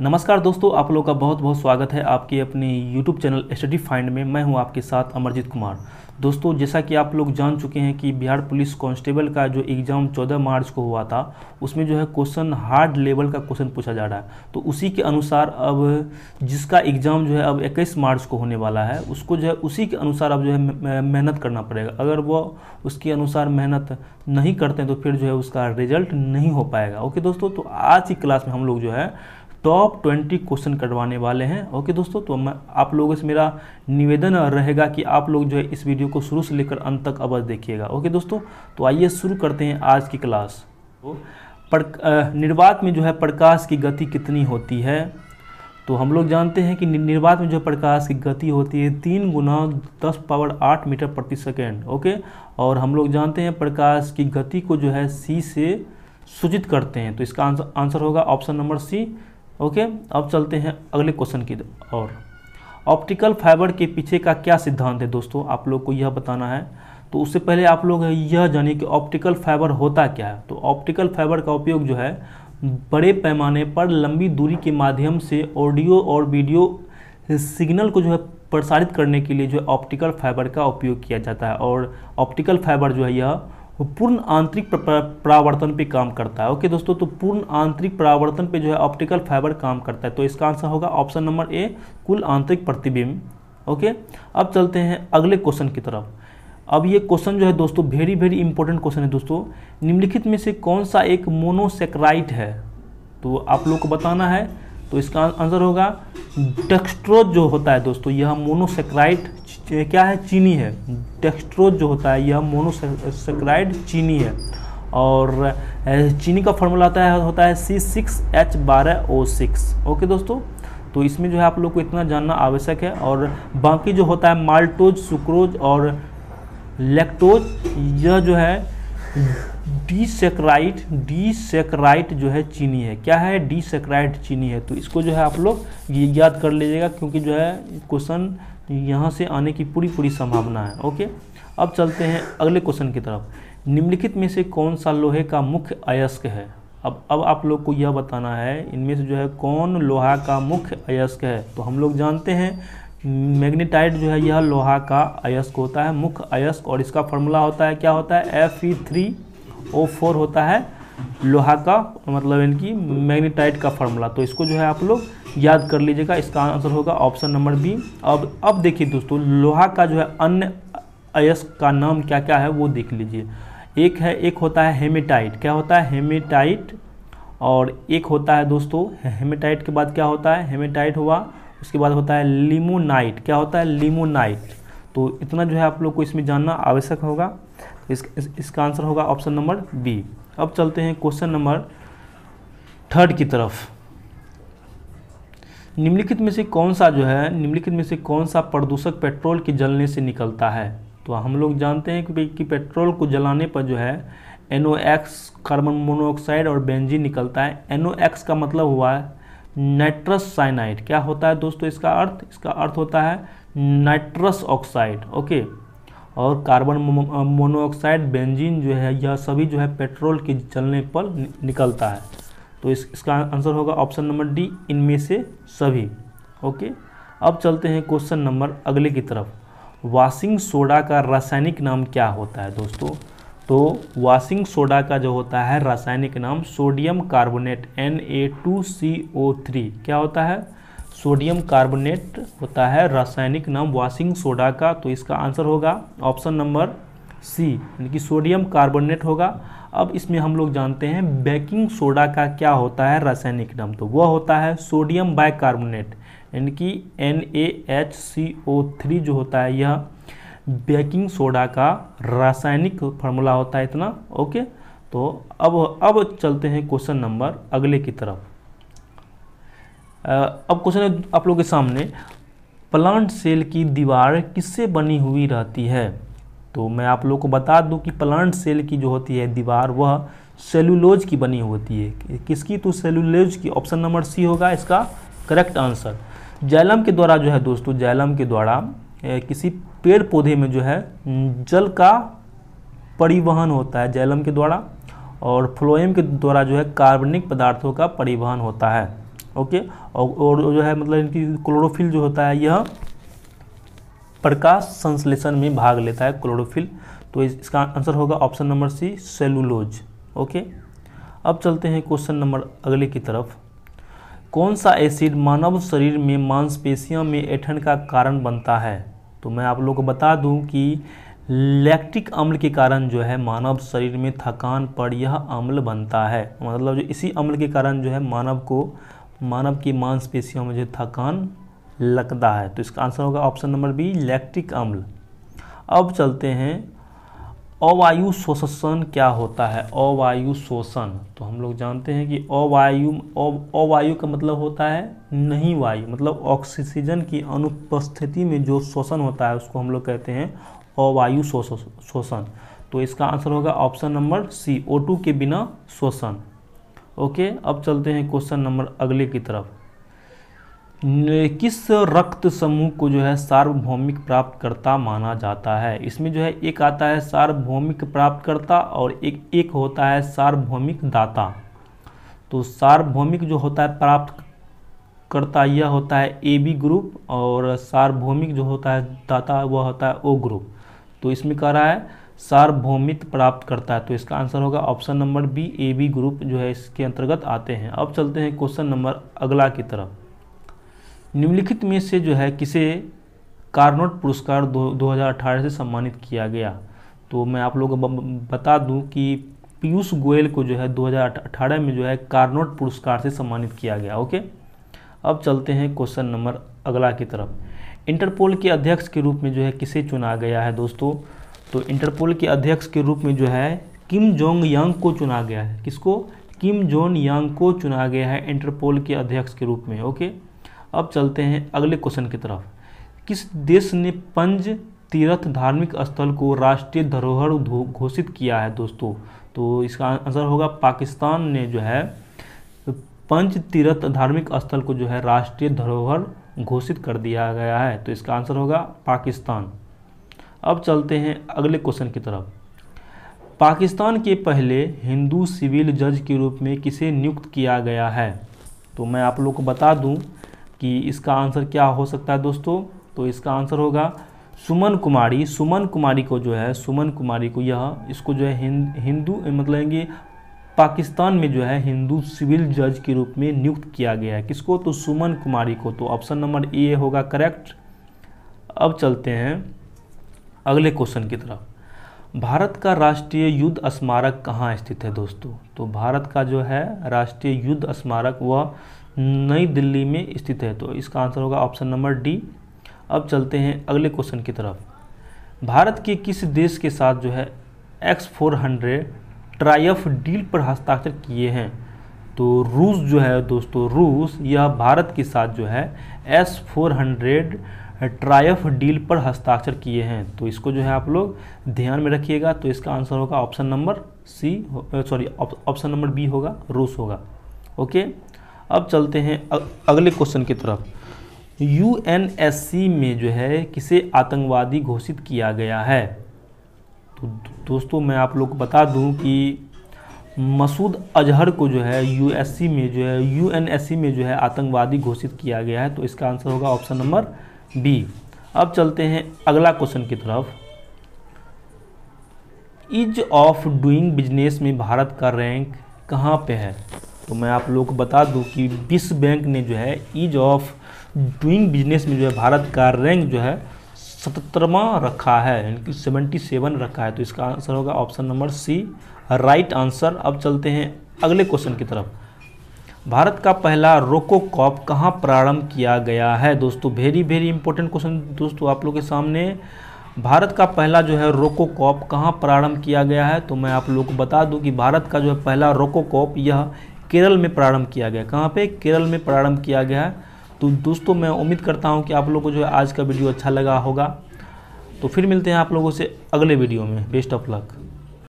नमस्कार दोस्तों आप लोग का बहुत बहुत स्वागत है आपके अपने YouTube चैनल स्टडी फाइंड में मैं हूं आपके साथ अमरजीत कुमार दोस्तों जैसा कि आप लोग जान चुके हैं कि बिहार पुलिस कांस्टेबल का जो एग्ज़ाम 14 मार्च को हुआ था उसमें जो है क्वेश्चन हार्ड लेवल का क्वेश्चन पूछा जा रहा है तो उसी के अनुसार अब जिसका एग्ज़ाम जो है अब 21 मार्च को होने वाला है उसको जो है उसी के अनुसार अब जो है मेहनत करना पड़ेगा अगर वो उसके अनुसार मेहनत नहीं करते तो फिर जो है उसका रिजल्ट नहीं हो पाएगा ओके दोस्तों तो आज की क्लास में हम लोग जो है टॉप ट्वेंटी क्वेश्चन करवाने वाले हैं ओके दोस्तों तो मैं आप लोगों से मेरा निवेदन रहेगा कि आप लोग जो है इस वीडियो को शुरू से लेकर अंत तक अवश्य देखिएगा ओके दोस्तों तो आइए शुरू करते हैं आज की क्लास तो निर्वात में जो है प्रकाश की गति कितनी होती है तो हम लोग जानते हैं कि निर्वात में जो प्रकाश की गति होती है तीन गुना दस पावर आठ मीटर प्रति सेकेंड ओके और हम लोग जानते हैं प्रकाश की गति को जो है सी से सूचित करते हैं तो इसका आंसर आंसर होगा ऑप्शन नंबर सी ओके अब चलते हैं अगले क्वेश्चन की और ऑप्टिकल फाइबर के पीछे का क्या सिद्धांत है दोस्तों आप लोग को यह बताना है तो उससे पहले आप लोग यह जानिए कि ऑप्टिकल फाइबर होता क्या है तो ऑप्टिकल फाइबर का उपयोग जो है बड़े पैमाने पर लंबी दूरी के माध्यम से ऑडियो और वीडियो सिग्नल को जो है प्रसारित करने के लिए जो ऑप्टिकल फाइबर का उपयोग किया जाता है और ऑप्टिकल फाइबर जो है यह वो पूर्ण आंतरिक परावर्तन पे काम करता है ओके दोस्तों तो पूर्ण आंतरिक परावर्तन पे जो है ऑप्टिकल फाइबर काम करता है तो इसका आंसर होगा ऑप्शन नंबर ए कुल आंतरिक प्रतिबिंब ओके अब चलते हैं अगले क्वेश्चन की तरफ अब ये क्वेश्चन जो है दोस्तों वेरी वेरी इंपॉर्टेंट क्वेश्चन है दोस्तों निम्नलिखित में से कौन सा एक मोनोसेक्राइट है तो आप लोग को बताना है तो इसका आंसर होगा डेक्स्ट्रोज जो होता है दोस्तों यह मोनोसेक्राइड क्या है चीनी है डेक्स्ट्रोज जो होता है यह मोनोसेक्राइड चीनी है और चीनी का फॉर्मूला आता है होता है सी सिक्स एच बारह ओ सिक्स ओके दोस्तों तो इसमें जो है आप लोग को इतना जानना आवश्यक है और बाकी जो होता है माल्टोज सुक्रोज और लेक्टोज यह जो है डीसेक्राइट डीसेक्राइट जो है चीनी है क्या है डीसेक्राइट चीनी है तो इसको जो है आप लोग याद कर लीजिएगा क्योंकि जो है क्वेश्चन यहाँ से आने की पूरी पूरी संभावना है ओके अब चलते हैं अगले क्वेश्चन की तरफ निम्नलिखित में से कौन सा लोहे का मुख्य अयस्क है अब अब आप लोग को यह बताना है इनमें से जो है कौन लोहा का मुख्य अयस्क है तो हम लोग जानते हैं मैग्नेटाइट जो है यह लोहा का अयस्क होता है मुख्य अयस्क और इसका फॉर्मूला होता है क्या होता है F E three O four होता है लोहा का मतलब इनकी मैग्नेटाइट का फॉर्मूला तो इसको जो है आप लोग याद कर लीजिएगा इसका आंसर होगा ऑप्शन नंबर बी अब अब देखिए दोस्तों लोहा का जो है अन्य अयस्क का नाम क्या क्या है वो देख लीजिए एक है एक होता है हेमेटाइट क्या होता है हेमेटाइट और एक होता है दोस्तों हेमेटाइट के बाद क्या होता है हेमेटाइट हुआ उसके बाद होता है लिमोनाइट क्या होता है लिमोनाइट तो इतना जो है आप लोग को इसमें जानना आवश्यक होगा तो इस, इस इसका आंसर होगा ऑप्शन नंबर बी अब चलते हैं क्वेश्चन नंबर थर्ड की तरफ निम्नलिखित में से कौन सा जो है निम्नलिखित में से कौन सा प्रदूषक पेट्रोल के जलने से निकलता है तो हम लोग जानते हैं कि, कि पेट्रोल को जलाने पर जो है एनओ कार्बन मोनोऑक्साइड और बेंजीन निकलता है एनओ का मतलब हुआ है नाइट्रस साइनाइड क्या होता है दोस्तों इसका अर्थ इसका अर्थ होता है नाइट्रस ऑक्साइड ओके और कार्बन मोनोऑक्साइड बेंजीन जो है यह सभी जो है पेट्रोल के चलने पर निकलता है तो इस इसका आंसर होगा ऑप्शन नंबर डी इनमें से सभी ओके अब चलते हैं क्वेश्चन नंबर अगले की तरफ वाशिंग सोडा का रासायनिक नाम क्या होता है दोस्तों तो वॉशिंग सोडा का जो होता है रासायनिक नाम sodium carbonate N A two C O three क्या होता है सोडियम कार्बोनेट होता है रासायनिक नाम वॉशिंग सोडा का तो इसका आंसर होगा ऑप्शन नंबर सी यानी कि सोडियम कार्बोनेट होगा अब इसमें हम लोग जानते हैं बेकिंग सोडा का क्या होता है रासायनिक नाम तो वह होता है सोडियम बाइकार्बोनेट यानी कि N A H C O three जो होता है यह बेकिंग सोडा का रासायनिक फार्मूला होता है इतना ओके तो अब अब चलते हैं क्वेश्चन नंबर अगले की तरफ अब क्वेश्चन है आप लोगों के सामने प्लांट सेल की दीवार किससे बनी हुई रहती है तो मैं आप लोगों को बता दूं कि प्लांट सेल की जो होती है दीवार वह सेलुलोज की बनी होती है किसकी तो सेलुलोज की ऑप्शन नंबर सी होगा इसका करेक्ट आंसर जैलम के द्वारा जो है दोस्तों जैलम के द्वारा किसी पेड़ पौधे में जो है जल का परिवहन होता है जैलम के द्वारा और फ्लोएम के द्वारा जो है कार्बनिक पदार्थों का परिवहन होता है ओके और, और जो है मतलब इनकी क्लोरोफिल जो होता है यह प्रकाश संश्लेषण में भाग लेता है क्लोरोफिल तो इस, इसका आंसर होगा option number C cellulose okay अब चलते हैं क्वेश्चन नंबर अगले की तरफ कौन सा एसिड मानव शरीर में मांसपेशियों में ऐठन का कारण बनता है तो मैं आप लोगों को बता दूं कि लैक्टिक अम्ल के कारण जो है मानव शरीर में थकान पर यह अम्ल बनता है मतलब जो इसी अम्ल के कारण जो है मानव को मानव की मांसपेशियों में जो थकान लगता है तो इसका आंसर होगा ऑप्शन नंबर बी लैक्टिक अम्ल अब चलते हैं अवायु शोषण क्या होता है अवायु शोषण तो हम लोग जानते हैं कि अवायु अवायु का मतलब होता है नहीं वायु मतलब ऑक्सीजन की अनुपस्थिति में जो शोषण होता है उसको हम लोग कहते हैं अवायु शोषण तो इसका आंसर होगा option number C O two के बिना शोषण ओके अब चलते हैं क्वेश्चन नंबर अगले की तरफ किस रक्त समूह को जो है सार्वभौमिक प्राप्तकर्ता माना जाता है इसमें जो है एक आता है सार्वभौमिक प्राप्तकर्ता और एक एक होता है सार्वभौमिक दाता तो सार्वभौमिक जो होता है प्राप्त करता यह होता है ए बी ग्रुप और सार्वभौमिक जो होता है दाता वह होता है ओ ग्रुप तो इसमें कह रहा है सार्वभौमिक प्राप्त करता है तो इसका आंसर होगा option number B A B group जो है इसके अंतर्गत आते हैं अब चलते हैं क्वेश्चन नंबर अगला की तरफ निम्नलिखित में से जो है किसे कार्नोट पुरस्कार दो 2018 से सम्मानित किया गया तो मैं आप लोगों को बता दूं कि पीयूष गोयल को जो है 2018 में जो है कार्नोट पुरस्कार से सम्मानित किया गया ओके अब चलते हैं क्वेश्चन नंबर अगला की तरफ इंटरपोल के अध्यक्ष के रूप में जो है किसे चुना गया है दोस्तों तो इंटरपोल के अध्यक्ष के रूप में जो है किम जोंग यांग को चुना गया है किसको किम जोन यांग को चुना गया है इंटरपोल के अध्यक्ष के रूप में ओके अब चलते हैं अगले क्वेश्चन की तरफ किस देश ने पंज तीर्थ धार्मिक स्थल को राष्ट्रीय धरोहर घोषित किया है दोस्तों तो इसका आंसर होगा पाकिस्तान ने जो है पंच तीर्थ धार्मिक स्थल को जो है राष्ट्रीय धरोहर घोषित कर दिया गया है तो इसका आंसर होगा पाकिस्तान अब चलते हैं अगले क्वेश्चन की तरफ पाकिस्तान के पहले हिंदू सिविल जज के रूप में किसे नियुक्त किया गया है तो मैं आप लोग को बता दूं कि इसका आंसर क्या हो सकता है दोस्तों तो इसका आंसर होगा सुमन कुमारी सुमन कुमारी को जो है सुमन कुमारी को यह इसको जो है हिंदू मतलब कि पाकिस्तान में जो है हिंदू सिविल जज के रूप में नियुक्त किया गया है किसको तो सुमन कुमारी को तो ऑप्शन नंबर ए होगा करेक्ट अब चलते हैं अगले क्वेश्चन की तरफ भारत का राष्ट्रीय युद्ध स्मारक कहाँ स्थित है दोस्तों तो भारत का जो है राष्ट्रीय युद्ध स्मारक वह नई दिल्ली में स्थित है तो इसका आंसर होगा ऑप्शन नंबर डी अब चलते हैं अगले क्वेश्चन की तरफ भारत के किस देश के साथ जो है X four hundred triumph deal पर हस्ताक्षर किए हैं तो रूस जो है दोस्तों रूस यह भारत के साथ जो है S four hundred triumph deal पर हस्ताक्षर किए हैं तो इसको जो है आप लोग ध्यान में रखिएगा तो इसका आंसर होगा option number C sorry option number B होगा रूस होगा ओके अब चलते हैं अगले क्वेश्चन की तरफ यू में जो है किसे आतंकवादी घोषित किया गया है तो दोस्तों मैं आप लोग को बता दूं कि मसूद अजहर को जो है यू में जो है यू में जो है आतंकवादी घोषित किया गया है तो इसका आंसर होगा ऑप्शन नंबर बी अब चलते हैं अगला क्वेश्चन की तरफ इज ऑफ डूइंग बिजनेस में भारत का रैंक कहाँ पे है तो मैं आप लोगों को बता दूं कि विश्व बैंक ने जो है ईज ऑफ डूइंग बिजनेस में जो है भारत का रैंक जो है सतरवा रखा है यानी कि सेवेंटी सेवन रखा है तो इसका आंसर होगा option number C right answer अब चलते हैं अगले क्वेश्चन की तरफ भारत का पहला रोको कॉप कहाँ प्रारंभ किया गया है दोस्तों वेरी वेरी इंपॉर्टेंट क्वेश्चन दोस्तों आप लोग के सामने भारत का पहला जो है रोको कॉप कहाँ प्रारंभ किया गया है तो मैं आप लोग को बता दूं कि भारत का जो है पहला रोको कॉप यह केरल में प्रारंभ किया गया कहाँ पे केरल में प्रारंभ किया गया है तो दोस्तों मैं उम्मीद करता हूँ कि आप लोगों को जो है आज का वीडियो अच्छा लगा होगा तो फिर मिलते हैं आप लोगों से अगले वीडियो में बेस्ट ऑफ लक